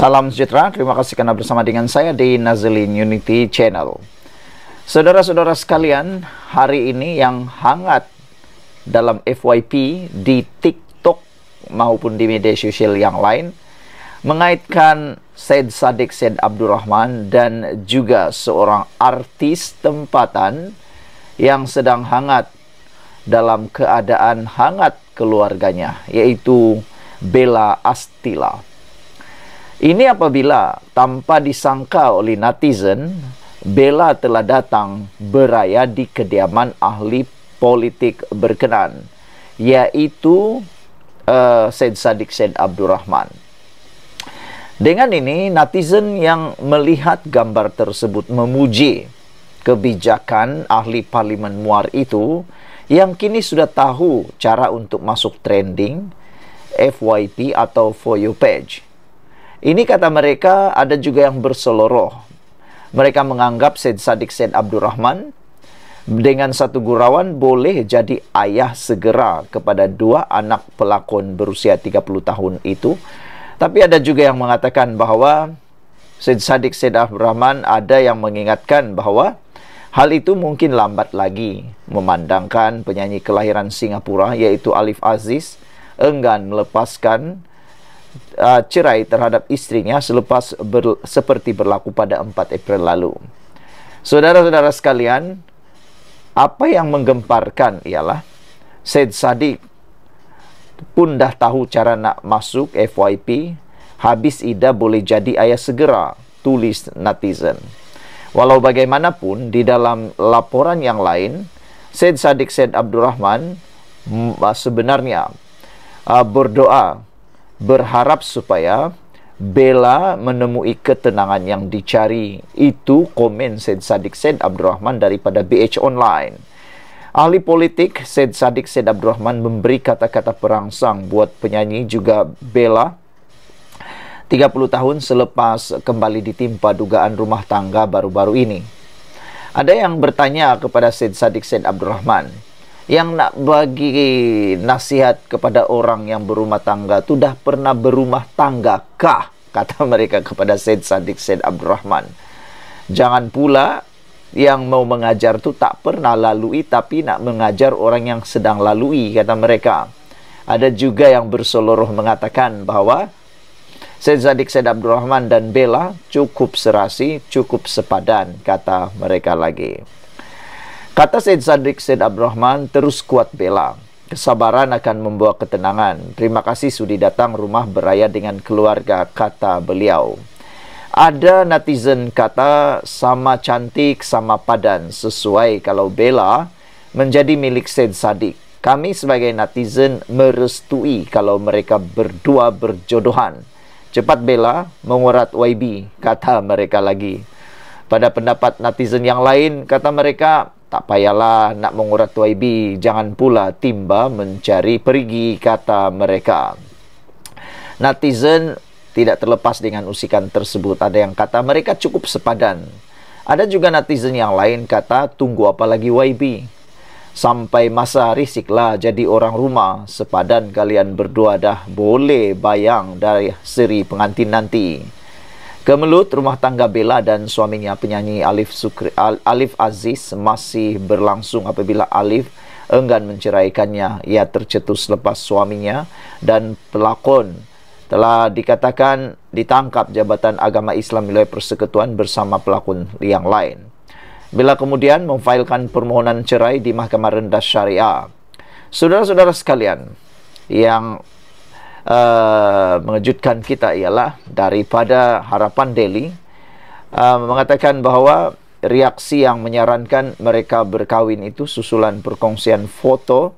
Salam sejahtera, terima kasih karena bersama dengan saya di Nazlin Unity Channel. Saudara-saudara sekalian, hari ini yang hangat dalam FYP di TikTok maupun di media sosial yang lain mengaitkan Said Sadik Said Abdurrahman dan juga seorang artis tempatan yang sedang hangat dalam keadaan hangat keluarganya yaitu Bella Astila. Ini apabila tanpa disangka oleh netizen, Bella telah datang beraya di kediaman ahli politik berkenan, yaitu uh, eh, Said Sadiq Said Abdul Rahman. Dengan ini, netizen yang melihat gambar tersebut memuji kebijakan ahli parlimen muar itu yang kini sudah tahu cara untuk masuk trending FYP atau For Your Page. Ini kata mereka ada juga yang berseloroh. Mereka menganggap Said Sadiq Said Abdul Rahman dengan satu gurauan boleh jadi ayah segera kepada dua anak pelakon berusia 30 tahun itu. Tapi ada juga yang mengatakan bahawa Said Sadiq Said Abdul Rahman ada yang mengingatkan bahawa hal itu mungkin lambat lagi memandangkan penyanyi kelahiran Singapura iaitu Alif Aziz enggan melepaskan uh, cerai terhadap istrinya selepas ber, seperti berlaku pada 4 April lalu. Saudara-saudara sekalian, apa yang menggemparkan ialah Said Sadiq pun dah tahu cara nak masuk FYP, habis Ida boleh jadi ayah segera, tulis netizen. Walau bagaimanapun, di dalam laporan yang lain, Said Sadiq Said Abdul Rahman mm, sebenarnya uh, berdoa berharap supaya Bella menemui ketenangan yang dicari. Itu komen Said Sadik Said Abdul Rahman daripada BH Online. Ahli politik Said Sadik Said Abdul Rahman memberi kata-kata perangsang buat penyanyi juga Bella 30 tahun selepas kembali ditimpa dugaan rumah tangga baru-baru ini. Ada yang bertanya kepada Said Sadik Said Abdul Rahman, yang nak bagi nasihat kepada orang yang berumah tangga tu dah pernah berumah tangga kah? Kata mereka kepada Said Sadik Said Abdul Rahman. Jangan pula yang mau mengajar tu tak pernah lalui tapi nak mengajar orang yang sedang lalui kata mereka. Ada juga yang berseluruh mengatakan bahawa Said Sadik Said Abdul Rahman dan Bella cukup serasi, cukup sepadan kata mereka lagi. Kata Said Sadrik Said Abdurrahman, terus kuat bela. Kesabaran akan membawa ketenangan. Terima kasih sudah datang rumah beraya dengan keluarga, kata beliau. Ada netizen kata sama cantik sama padan sesuai kalau Bella menjadi milik Sen Sadik. Kami sebagai netizen merestui kalau mereka berdua berjodohan. Cepat Bella mengurat YB kata mereka lagi. Pada pendapat netizen yang lain kata mereka tak payahlah nak mengurat YB, jangan pula timba mencari perigi, kata mereka. Netizen tidak terlepas dengan usikan tersebut. Ada yang kata mereka cukup sepadan. Ada juga netizen yang lain kata, tunggu apalagi YB. Sampai masa risiklah jadi orang rumah, sepadan kalian berdua dah boleh bayang dari seri pengantin nanti. Kemelut rumah tangga Bella dan suaminya penyanyi Alif Sukri, Alif Aziz masih berlangsung apabila Alif enggan menceraikannya. Ia tercetus lepas suaminya dan pelakon telah dikatakan ditangkap Jabatan Agama Islam Wilayah Persekutuan bersama pelakon yang lain. Bella kemudian memfailkan permohonan cerai di Mahkamah Rendah Syariah. Saudara-saudara sekalian yang Uh, mengejutkan kita ialah daripada harapan Delhi uh, mengatakan bahawa reaksi yang menyarankan mereka berkahwin itu susulan perkongsian foto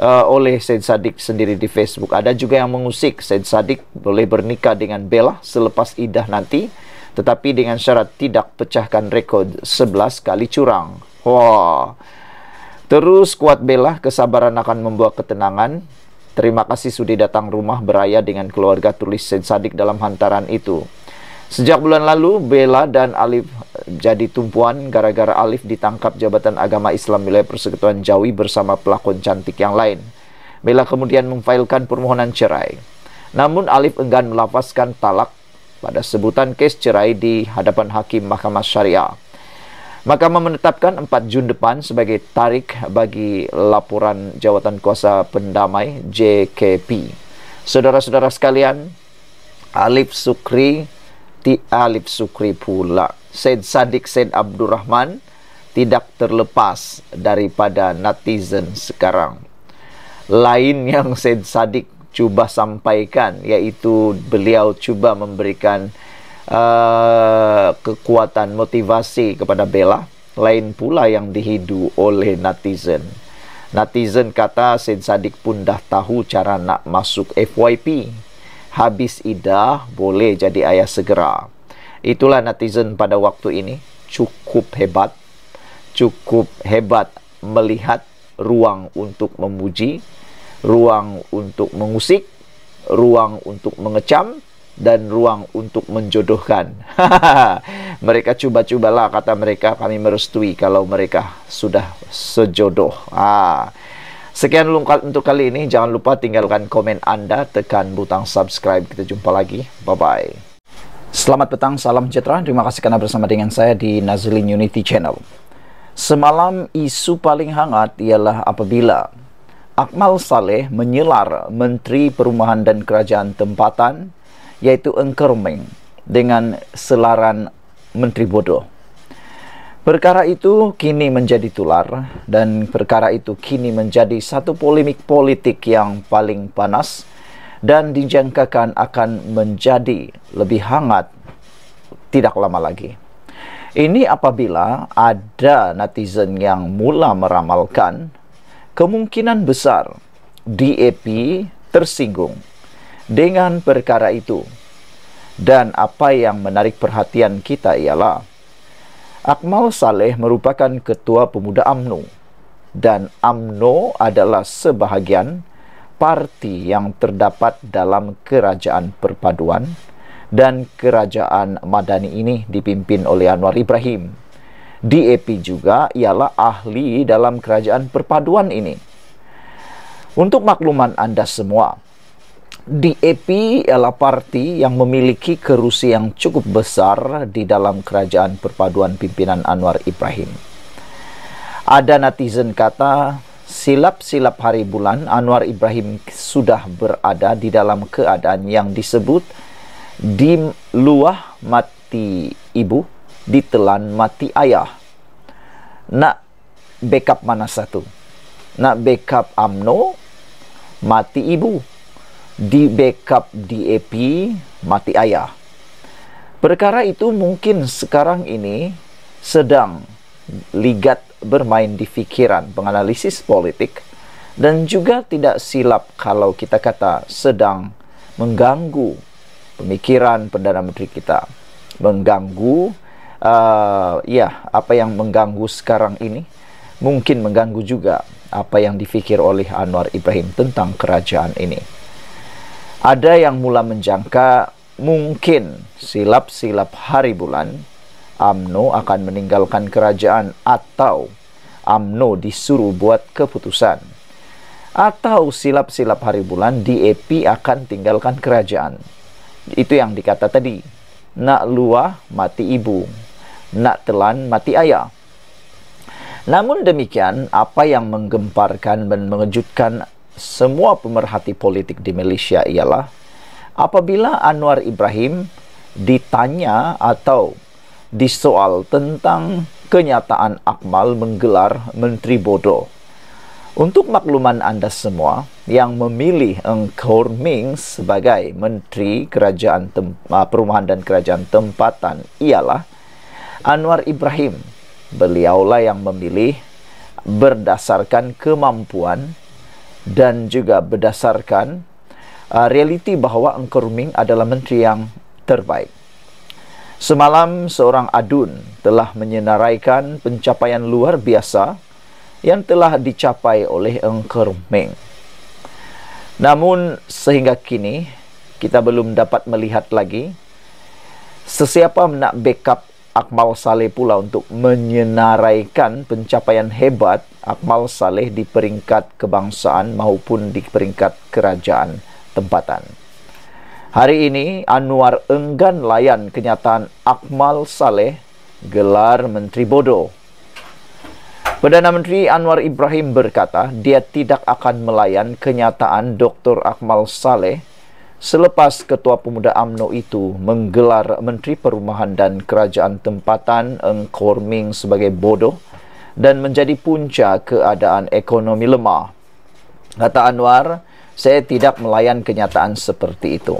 uh, oleh Said Sadiq sendiri di Facebook. Ada juga yang mengusik Said Sadiq boleh bernikah dengan Bella selepas idah nanti tetapi dengan syarat tidak pecahkan rekod 11 kali curang. Wah. Wow. Terus kuat Bella, kesabaran akan membawa ketenangan. Terima kasih sudah datang rumah beraya dengan keluarga tulis Sen Sadik dalam hantaran itu. Sejak bulan lalu, Bella dan Alif jadi tumpuan gara-gara Alif ditangkap Jabatan Agama Islam wilayah Persekutuan Jawi bersama pelakon cantik yang lain. Bella kemudian memfailkan permohonan cerai. Namun Alif enggan melafazkan talak pada sebutan kes cerai di hadapan Hakim Mahkamah Syariah. Mahkamah menetapkan 4 Jun depan sebagai tarik bagi laporan jawatan kuasa pendamai JKP. Saudara-saudara sekalian, Alif Sukri, Ti Alif Sukri pula, Said Sadik Said Abdul Rahman tidak terlepas daripada netizen sekarang. Lain yang Said Sadik cuba sampaikan yaitu beliau cuba memberikan uh, kekuatan motivasi kepada Bella lain pula yang dihidu oleh netizen netizen kata Sid Sadik pun dah tahu cara nak masuk FYP habis idah boleh jadi ayah segera itulah netizen pada waktu ini cukup hebat cukup hebat melihat ruang untuk memuji ruang untuk mengusik ruang untuk mengecam dan ruang untuk menjodohkan. mereka cuba-cubalah kata mereka kami merestui kalau mereka sudah sejodoh. Ah. Sekian lungkal untuk kali ini. Jangan lupa tinggalkan komen anda, tekan butang subscribe. Kita jumpa lagi. Bye-bye. Selamat petang, salam sejahtera. Terima kasih kerana bersama dengan saya di Nazlin Unity Channel. Semalam isu paling hangat ialah apabila Akmal Saleh menyelar Menteri Perumahan dan Kerajaan Tempatan iaitu engkerming dengan selaran menteri bodoh. Perkara itu kini menjadi tular dan perkara itu kini menjadi satu polemik politik yang paling panas dan dijangkakan akan menjadi lebih hangat tidak lama lagi. Ini apabila ada netizen yang mula meramalkan kemungkinan besar DAP tersinggung dengan perkara itu. Dan apa yang menarik perhatian kita ialah Akmal Saleh merupakan ketua pemuda AMNO dan AMNO adalah sebahagian parti yang terdapat dalam kerajaan perpaduan dan kerajaan Madani ini dipimpin oleh Anwar Ibrahim. DAP juga ialah ahli dalam kerajaan perpaduan ini. Untuk makluman anda semua, DAP ialah eh, parti yang memiliki kerusi yang cukup besar di dalam kerajaan perpaduan pimpinan Anwar Ibrahim. Ada netizen kata, silap-silap hari bulan Anwar Ibrahim sudah berada di dalam keadaan yang disebut di luah mati ibu, ditelan mati ayah. Nak backup mana satu? Nak backup AMNO, mati ibu, di backup DAP mati ayah. Perkara itu mungkin sekarang ini sedang ligat bermain di fikiran penganalisis politik dan juga tidak silap kalau kita kata sedang mengganggu pemikiran Perdana Menteri kita. Mengganggu, uh, ya apa yang mengganggu sekarang ini mungkin mengganggu juga apa yang difikir oleh Anwar Ibrahim tentang kerajaan ini. Ada yang mula menjangka mungkin silap-silap hari bulan Amno akan meninggalkan kerajaan atau Amno disuruh buat keputusan atau silap-silap hari bulan DAP akan tinggalkan kerajaan. Itu yang dikata tadi. Nak luah mati ibu, nak telan mati ayah. Namun demikian, apa yang menggemparkan dan mengejutkan semua pemerhati politik di Malaysia ialah apabila Anwar Ibrahim ditanya atau disoal tentang kenyataan Akmal menggelar menteri bodoh. Untuk makluman anda semua yang memilih Engkor Ming sebagai menteri kerajaan Tem- ah, perumahan dan kerajaan tempatan ialah Anwar Ibrahim. Beliaulah yang memilih berdasarkan kemampuan dan juga berdasarkan uh, realiti bahawa Engkau Ruming adalah menteri yang terbaik. Semalam seorang adun telah menyenaraikan pencapaian luar biasa yang telah dicapai oleh Engker Meng. Namun sehingga kini kita belum dapat melihat lagi sesiapa nak backup Akmal Saleh pula untuk menyenaraikan pencapaian hebat Akmal Saleh di peringkat kebangsaan maupun di peringkat kerajaan tempatan. Hari ini Anwar enggan layan kenyataan Akmal Saleh gelar menteri bodoh. Perdana Menteri Anwar Ibrahim berkata dia tidak akan melayan kenyataan Dr. Akmal Saleh Selepas Ketua Pemuda AMNO itu menggelar Menteri Perumahan dan Kerajaan Tempatan Eng Korming sebagai bodoh dan menjadi punca keadaan ekonomi lemah. Kata Anwar, saya tidak melayan kenyataan seperti itu.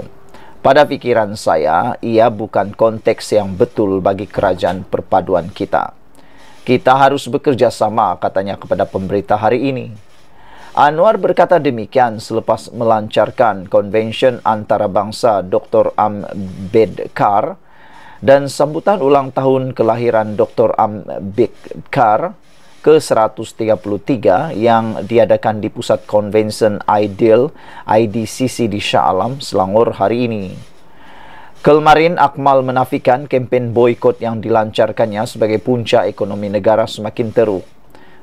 Pada fikiran saya, ia bukan konteks yang betul bagi kerajaan perpaduan kita. Kita harus bekerjasama, katanya kepada pemberita hari ini. Anwar berkata demikian selepas melancarkan konvensyen antarabangsa Dr. Ambedkar dan sambutan ulang tahun kelahiran Dr. Ambedkar ke-133 yang diadakan di Pusat konvensyen Ideal IDCC di Shah Alam, Selangor hari ini. Kelmarin Akmal menafikan kempen boykot yang dilancarkannya sebagai punca ekonomi negara semakin teruk.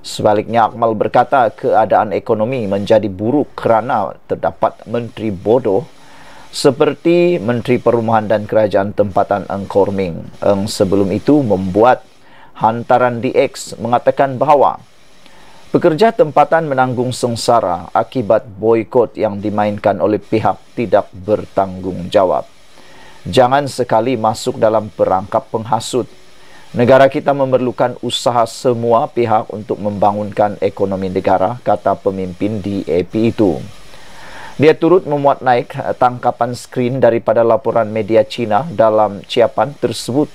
Sebaliknya Akmal berkata keadaan ekonomi menjadi buruk kerana terdapat menteri bodoh seperti Menteri Perumahan dan Kerajaan Tempatan Eng Korming yang sebelum itu membuat hantaran di X mengatakan bahawa pekerja tempatan menanggung sengsara akibat boykot yang dimainkan oleh pihak tidak bertanggungjawab. Jangan sekali masuk dalam perangkap penghasut Negara kita memerlukan usaha semua pihak untuk membangunkan ekonomi negara, kata pemimpin DAP itu. Dia turut memuat naik eh, tangkapan skrin daripada laporan media Cina dalam ciapan tersebut.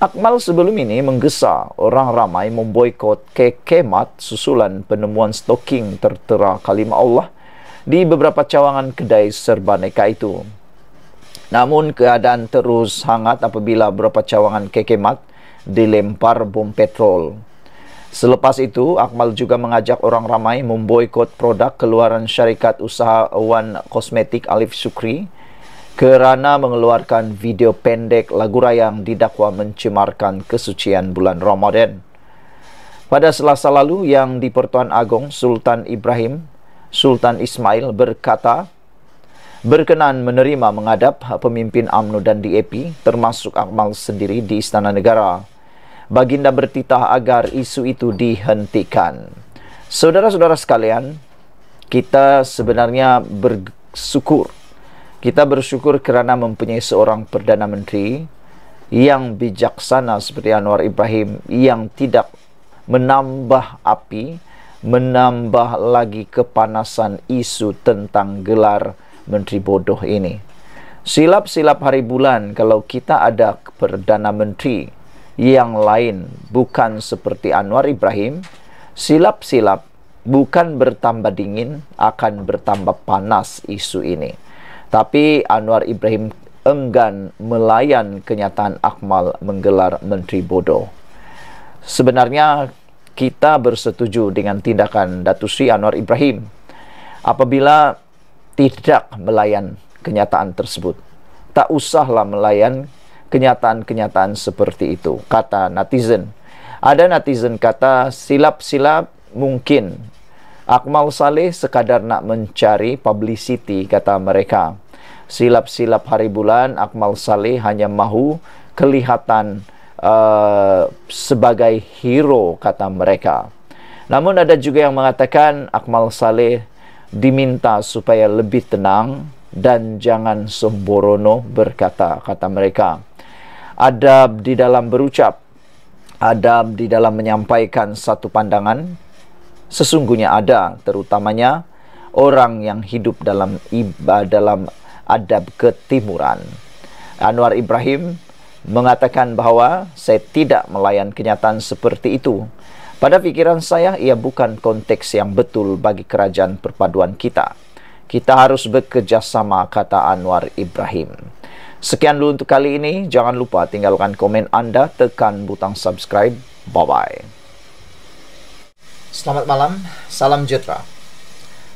Akmal sebelum ini menggesa orang ramai memboikot kekemat susulan penemuan stoking tertera kalimah Allah di beberapa cawangan kedai serba neka itu. Namun keadaan terus hangat apabila beberapa cawangan kekemat dilempar bom petrol. Selepas itu, Akmal juga mengajak orang ramai memboikot produk keluaran syarikat usaha usahawan kosmetik Alif Sukri kerana mengeluarkan video pendek lagu rayang didakwa mencemarkan kesucian bulan Ramadan. Pada selasa lalu yang di Pertuan Agong, Sultan Ibrahim, Sultan Ismail berkata, berkenan menerima mengadap pemimpin UMNO dan DAP termasuk Akmal sendiri di Istana Negara baginda bertitah agar isu itu dihentikan. Saudara-saudara sekalian, kita sebenarnya bersyukur. Kita bersyukur kerana mempunyai seorang Perdana Menteri yang bijaksana seperti Anwar Ibrahim yang tidak menambah api, menambah lagi kepanasan isu tentang gelar Menteri bodoh ini. Silap-silap hari bulan kalau kita ada Perdana Menteri yang lain bukan seperti Anwar Ibrahim silap-silap bukan bertambah dingin akan bertambah panas isu ini tapi Anwar Ibrahim enggan melayan kenyataan Akmal menggelar menteri bodoh sebenarnya kita bersetuju dengan tindakan Datu Sri Anwar Ibrahim apabila tidak melayan kenyataan tersebut tak usahlah melayan kenyataan-kenyataan seperti itu kata netizen ada netizen kata silap-silap mungkin Akmal Saleh sekadar nak mencari publicity kata mereka silap-silap hari bulan Akmal Saleh hanya mahu kelihatan uh, sebagai hero kata mereka namun ada juga yang mengatakan Akmal Saleh diminta supaya lebih tenang dan jangan sembrono berkata kata mereka adab di dalam berucap, adab di dalam menyampaikan satu pandangan, sesungguhnya ada, terutamanya orang yang hidup dalam iba, dalam adab ketimuran. Anwar Ibrahim mengatakan bahawa saya tidak melayan kenyataan seperti itu. Pada fikiran saya, ia bukan konteks yang betul bagi kerajaan perpaduan kita. Kita harus bekerjasama, kata Anwar Ibrahim. Sekian dulu untuk kali ini. Jangan lupa tinggalkan komen anda, tekan butang subscribe. Bye-bye. Selamat malam, salam sejahtera.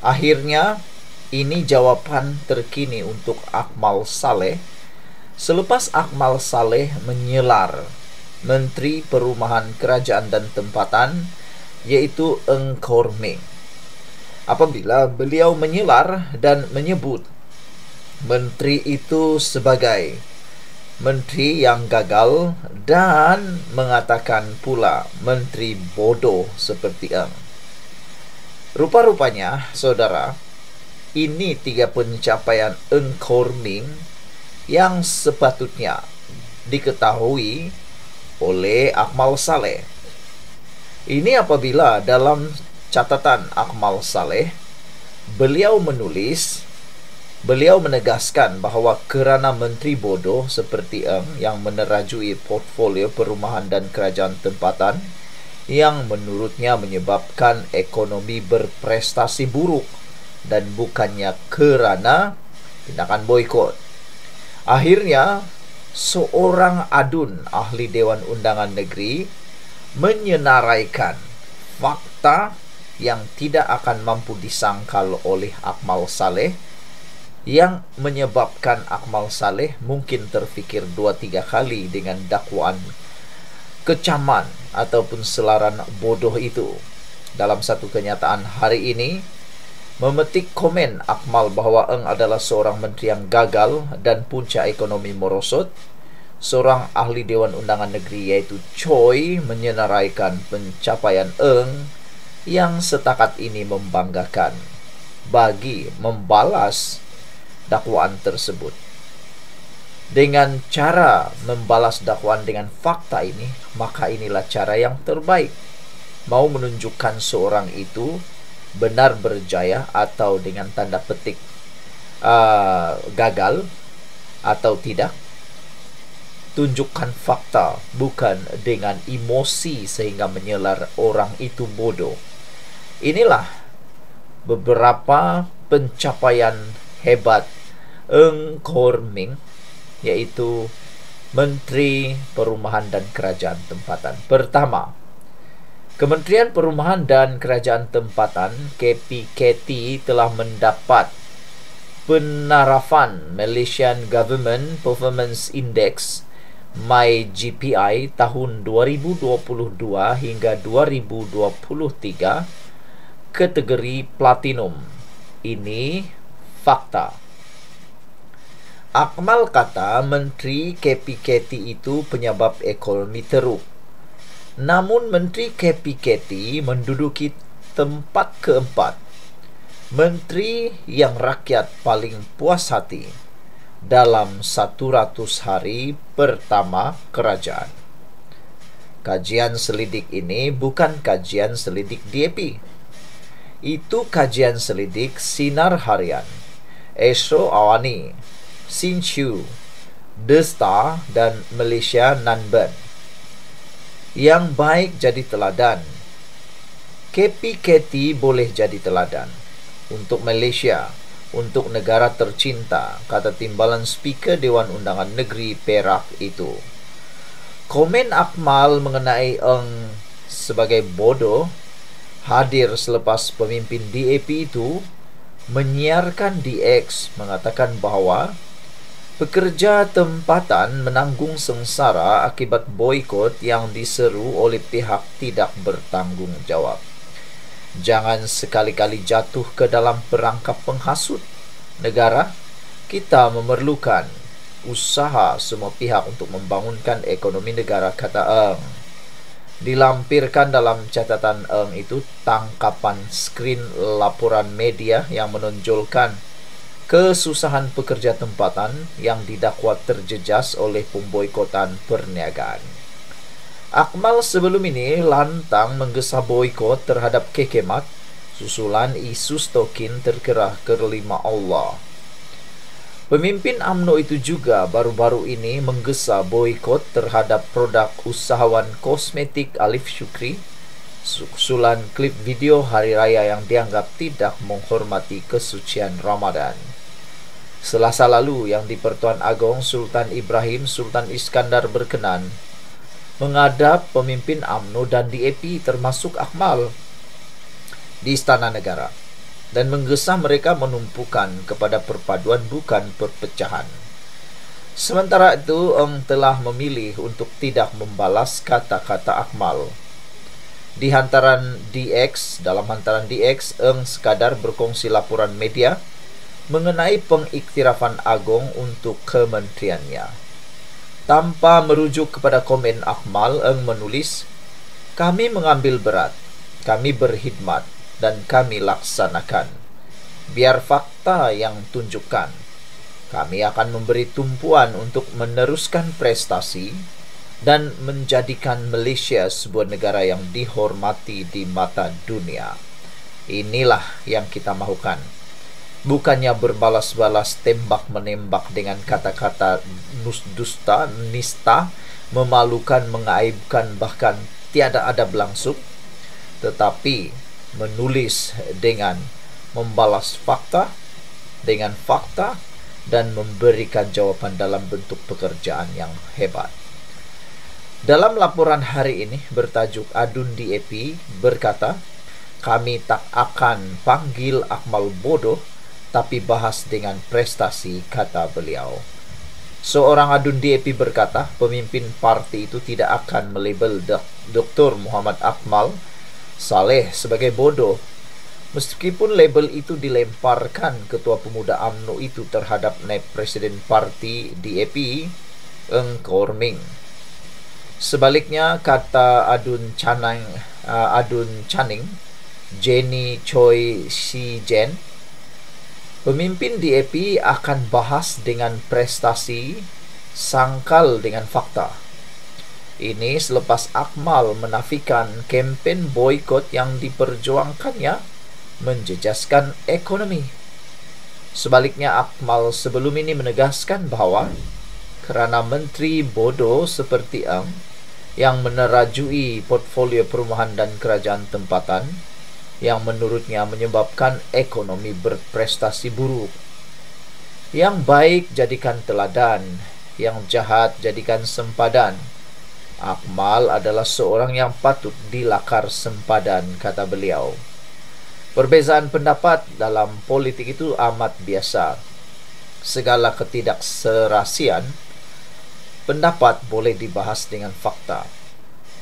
Akhirnya, ini jawaban terkini untuk Akmal Saleh. Selepas Akmal Saleh menyelar Menteri Perumahan Kerajaan dan Tempatan, yaitu Engkor Meng. Apabila beliau menyelar dan menyebut menteri itu sebagai menteri yang gagal dan mengatakan pula menteri bodoh seperti Eng. Rupa-rupanya, saudara, ini tiga pencapaian Eng Korming yang sepatutnya diketahui oleh Akmal Saleh. Ini apabila dalam catatan Akmal Saleh, beliau menulis Beliau menegaskan bahawa kerana menteri bodoh seperti Eng yang menerajui portfolio perumahan dan kerajaan tempatan yang menurutnya menyebabkan ekonomi berprestasi buruk dan bukannya kerana tindakan boikot. Akhirnya, seorang adun ahli Dewan Undangan Negeri menyenaraikan fakta yang tidak akan mampu disangkal oleh Akmal Saleh yang menyebabkan Akmal Saleh mungkin terfikir dua tiga kali dengan dakwaan kecaman ataupun selaran bodoh itu. Dalam satu kenyataan hari ini, memetik komen Akmal bahawa Eng adalah seorang menteri yang gagal dan punca ekonomi merosot, seorang ahli Dewan Undangan Negeri iaitu Choi menyenaraikan pencapaian Eng yang setakat ini membanggakan bagi membalas dakwaan tersebut. Dengan cara membalas dakwaan dengan fakta ini, maka inilah cara yang terbaik. Mau menunjukkan seorang itu benar berjaya atau dengan tanda petik uh, gagal atau tidak, tunjukkan fakta, bukan dengan emosi sehingga menyelar orang itu bodoh. Inilah beberapa pencapaian hebat Eng Korming yaitu Menteri Perumahan dan Kerajaan Tempatan. Pertama, Kementerian Perumahan dan Kerajaan Tempatan KPKT telah mendapat penarafan Malaysian Government Performance Index MyGPI tahun 2022 hingga 2023 kategori platinum. Ini fakta. Akmal kata Menteri KPKT itu penyebab ekonomi teruk. Namun Menteri KPKT menduduki tempat keempat. Menteri yang rakyat paling puas hati dalam 100 hari pertama kerajaan. Kajian selidik ini bukan kajian selidik DAP. Itu kajian selidik sinar harian. Esro Awani, Sin Chiu, The Star dan Malaysia Nanban. Yang baik jadi teladan. KPKT boleh jadi teladan untuk Malaysia, untuk negara tercinta, kata timbalan speaker Dewan Undangan Negeri Perak itu. Komen Akmal mengenai Eng sebagai bodoh hadir selepas pemimpin DAP itu menyiarkan di X mengatakan bahawa Pekerja tempatan menanggung sengsara akibat boikot yang diseru oleh pihak tidak bertanggungjawab. Jangan sekali-kali jatuh ke dalam perangkap penghasut. Negara, kita memerlukan usaha semua pihak untuk membangunkan ekonomi negara, kata Eng. Dilampirkan dalam catatan Eng itu tangkapan skrin laporan media yang menonjolkan kesusahan pekerja tempatan yang didakwa terjejas oleh pemboikotan perniagaan. Akmal sebelum ini lantang menggesa boikot terhadap kekemat susulan isu stokin terkerah kerlima Allah. Pemimpin AMNO itu juga baru-baru ini menggesa boikot terhadap produk usahawan kosmetik Alif Syukri susulan klip video hari raya yang dianggap tidak menghormati kesucian Ramadan. Selasa lalu yang di Pertuan Agong Sultan Ibrahim Sultan Iskandar berkenan menghadap pemimpin AMNO dan DAP termasuk Akmal di Istana Negara dan menggesa mereka menumpukan kepada perpaduan bukan perpecahan. Sementara itu, Ong telah memilih untuk tidak membalas kata-kata Akmal. Di hantaran DX, dalam hantaran DX, Ong sekadar berkongsi laporan media, mengenai pengiktirafan agung untuk kementeriannya. Tanpa merujuk kepada komen Akmal yang menulis, kami mengambil berat, kami berkhidmat, dan kami laksanakan. Biar fakta yang tunjukkan, kami akan memberi tumpuan untuk meneruskan prestasi dan menjadikan Malaysia sebuah negara yang dihormati di mata dunia. Inilah yang kita mahukan bukannya berbalas-balas tembak menembak dengan kata-kata nusdusta, nista memalukan mengaibkan bahkan tiada ada berlangsung tetapi menulis dengan membalas fakta dengan fakta dan memberikan jawaban dalam bentuk pekerjaan yang hebat. Dalam laporan hari ini bertajuk Adun di berkata, kami tak akan panggil Akmal bodoh tapi bahas dengan prestasi kata beliau. Seorang adun DAP berkata, pemimpin parti itu tidak akan melabel Dr. Muhammad Akmal Saleh sebagai bodoh. Meskipun label itu dilemparkan Ketua Pemuda AMNO itu terhadap naib presiden parti DAP, Eng Korming. Sebaliknya kata Adun Canang, uh, Adun Canning, Jenny Choi Si Jen, Pemimpin DAP akan bahas dengan prestasi sangkal dengan fakta. Ini selepas Akmal menafikan kempen boykot yang diperjuangkannya menjejaskan ekonomi. Sebaliknya Akmal sebelum ini menegaskan bahawa kerana menteri bodoh seperti Ang yang menerajui portfolio perumahan dan kerajaan tempatan, yang menurutnya menyebabkan ekonomi berprestasi buruk. Yang baik jadikan teladan, yang jahat jadikan sempadan. Akmal adalah seorang yang patut dilakar sempadan, kata beliau. Perbezaan pendapat dalam politik itu amat biasa. Segala ketidakserasian pendapat boleh dibahas dengan fakta.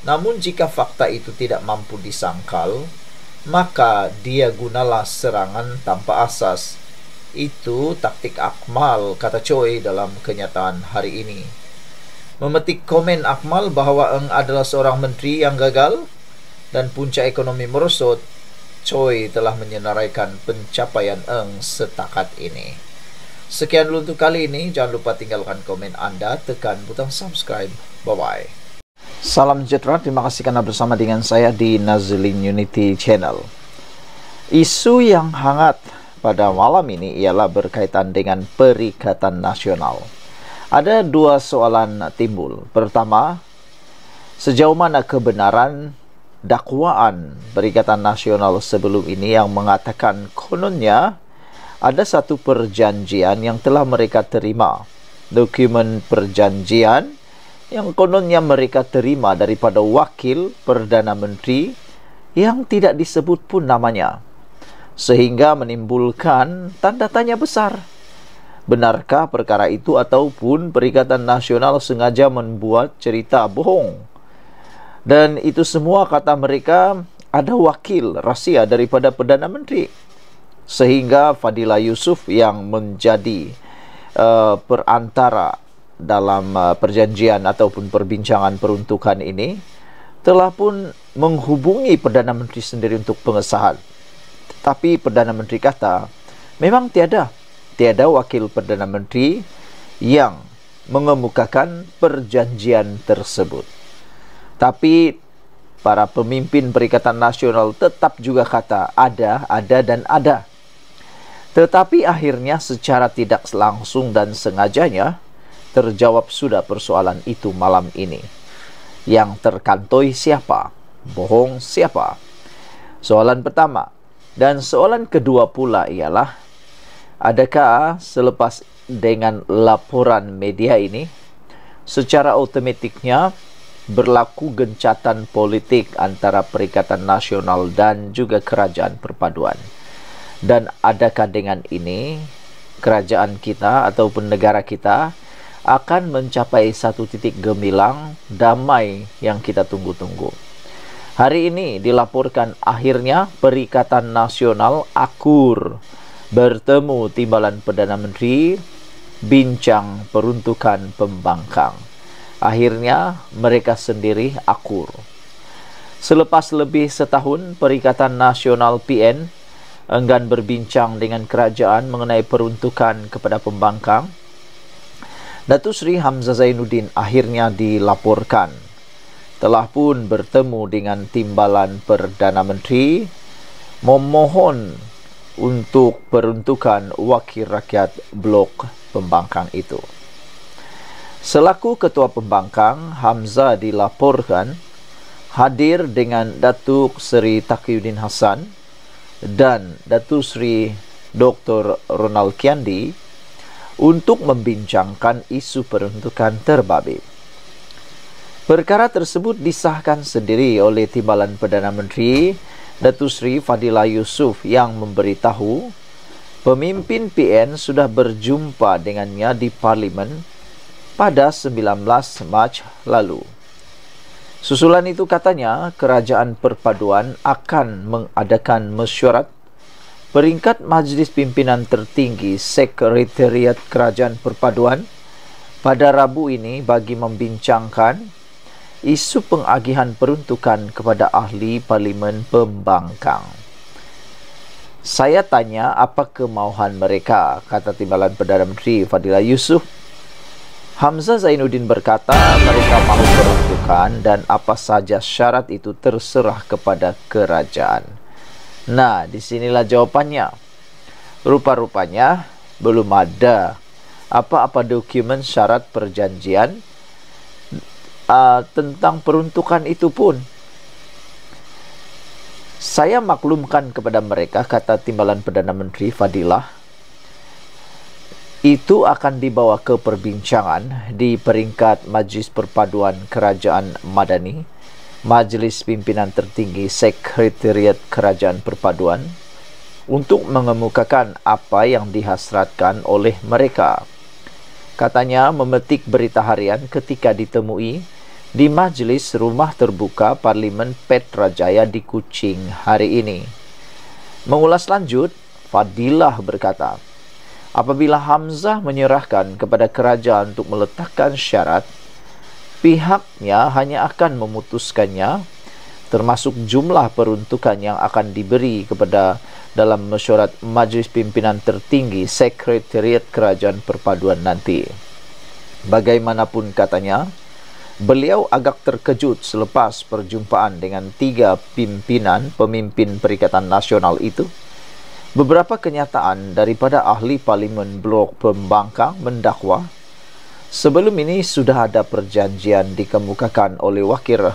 Namun jika fakta itu tidak mampu disangkal, maka dia gunalah serangan tanpa asas. Itu taktik Akmal, kata Choi dalam kenyataan hari ini. Memetik komen Akmal bahawa Eng adalah seorang menteri yang gagal dan punca ekonomi merosot, Choi telah menyenaraikan pencapaian Eng setakat ini. Sekian dulu untuk kali ini. Jangan lupa tinggalkan komen anda, tekan butang subscribe. Bye-bye. Salam sejahtera, terima kasih kerana bersama dengan saya di Nazlin Unity Channel Isu yang hangat pada malam ini ialah berkaitan dengan Perikatan Nasional Ada dua soalan timbul Pertama, sejauh mana kebenaran dakwaan Perikatan Nasional sebelum ini yang mengatakan kononnya ada satu perjanjian yang telah mereka terima dokumen perjanjian yang kononnya mereka terima daripada wakil Perdana Menteri yang tidak disebut pun namanya sehingga menimbulkan tanda tanya besar benarkah perkara itu ataupun Perikatan Nasional sengaja membuat cerita bohong dan itu semua kata mereka ada wakil rahsia daripada Perdana Menteri sehingga Fadila Yusuf yang menjadi uh, perantara dalam uh, perjanjian ataupun perbincangan peruntukan ini telah pun menghubungi Perdana Menteri sendiri untuk pengesahan. Tetapi Perdana Menteri kata, memang tiada. Tiada wakil Perdana Menteri yang mengemukakan perjanjian tersebut. Tapi para pemimpin Perikatan Nasional tetap juga kata ada, ada dan ada. Tetapi akhirnya secara tidak langsung dan sengajanya terjawab sudah persoalan itu malam ini. Yang terkantoi siapa? Bohong siapa? Soalan pertama. Dan soalan kedua pula ialah, adakah selepas dengan laporan media ini, secara automatiknya berlaku gencatan politik antara Perikatan Nasional dan juga Kerajaan Perpaduan? Dan adakah dengan ini, kerajaan kita ataupun negara kita, akan mencapai satu titik gemilang damai yang kita tunggu-tunggu. Hari ini dilaporkan akhirnya Perikatan Nasional Akur bertemu timbalan Perdana Menteri bincang peruntukan pembangkang. Akhirnya mereka sendiri akur. Selepas lebih setahun, Perikatan Nasional PN enggan berbincang dengan kerajaan mengenai peruntukan kepada pembangkang. Datu Sri Hamzah Zainuddin akhirnya dilaporkan. Telah pun bertemu dengan timbalan Perdana Menteri memohon untuk peruntukan wakil rakyat blok pembangkang itu. Selaku Ketua Pembangkang, Hamzah dilaporkan hadir dengan Datuk Seri Takiuddin Hassan dan Datuk Seri Dr. Ronald Kiandi untuk membincangkan isu peruntukan terbabi. Perkara tersebut disahkan sendiri oleh Timbalan Perdana Menteri Datu Sri Fadila Yusuf yang memberitahu pemimpin PN sudah berjumpa dengannya di Parlimen pada 19 Mac lalu. Susulan itu katanya kerajaan perpaduan akan mengadakan mesyuarat peringkat Majlis Pimpinan Tertinggi Sekretariat Kerajaan Perpaduan pada Rabu ini bagi membincangkan isu pengagihan peruntukan kepada ahli Parlimen Pembangkang. Saya tanya apa kemauan mereka, kata Timbalan Perdana Menteri Fadila Yusuf. Hamzah Zainuddin berkata mereka mahu peruntukan dan apa saja syarat itu terserah kepada kerajaan. Nah, disinilah jawabannya. Rupa-rupanya belum ada apa-apa dokumen syarat perjanjian uh, tentang peruntukan itu pun. Saya maklumkan kepada mereka, kata timbalan Perdana Menteri Fadilah, itu akan dibawa ke perbincangan di peringkat Majlis Perpaduan Kerajaan Madani. Majlis Pimpinan Tertinggi Sekretariat Kerajaan Perpaduan untuk mengemukakan apa yang dihasratkan oleh mereka. Katanya memetik berita harian ketika ditemui di Majlis Rumah Terbuka Parlimen Petra Jaya di Kuching hari ini. Mengulas lanjut, Fadilah berkata, apabila Hamzah menyerahkan kepada kerajaan untuk meletakkan syarat pihaknya hanya akan memutuskannya termasuk jumlah peruntukan yang akan diberi kepada dalam mesyuarat Majlis Pimpinan Tertinggi Sekretariat Kerajaan Perpaduan nanti. Bagaimanapun katanya, beliau agak terkejut selepas perjumpaan dengan tiga pimpinan pemimpin Perikatan Nasional itu. Beberapa kenyataan daripada ahli parlimen blok pembangkang mendakwa Sebelum ini sudah ada perjanjian dikemukakan oleh wakil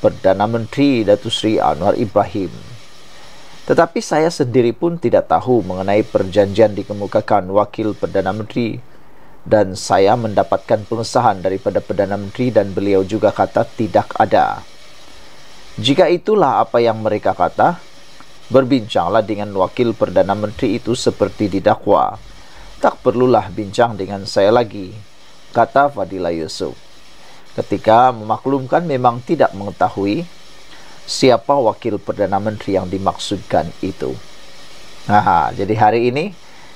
Perdana Menteri Datu Sri Anwar Ibrahim. Tetapi saya sendiri pun tidak tahu mengenai perjanjian dikemukakan wakil Perdana Menteri dan saya mendapatkan pengesahan daripada Perdana Menteri dan beliau juga kata tidak ada. Jika itulah apa yang mereka kata, berbincanglah dengan wakil Perdana Menteri itu seperti didakwa. Tak perlulah bincang dengan saya lagi. kata Fadila Yusuf. Ketika memaklumkan memang tidak mengetahui siapa wakil Perdana Menteri yang dimaksudkan itu. Nah, jadi hari ini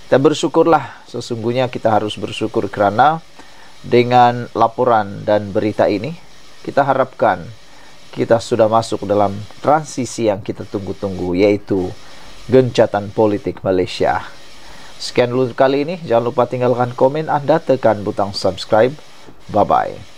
kita bersyukurlah sesungguhnya kita harus bersyukur karena dengan laporan dan berita ini kita harapkan kita sudah masuk dalam transisi yang kita tunggu-tunggu yaitu gencatan politik Malaysia. Sekian dulu kali ini. Jangan lupa tinggalkan komen Anda, tekan butang subscribe. Bye-bye.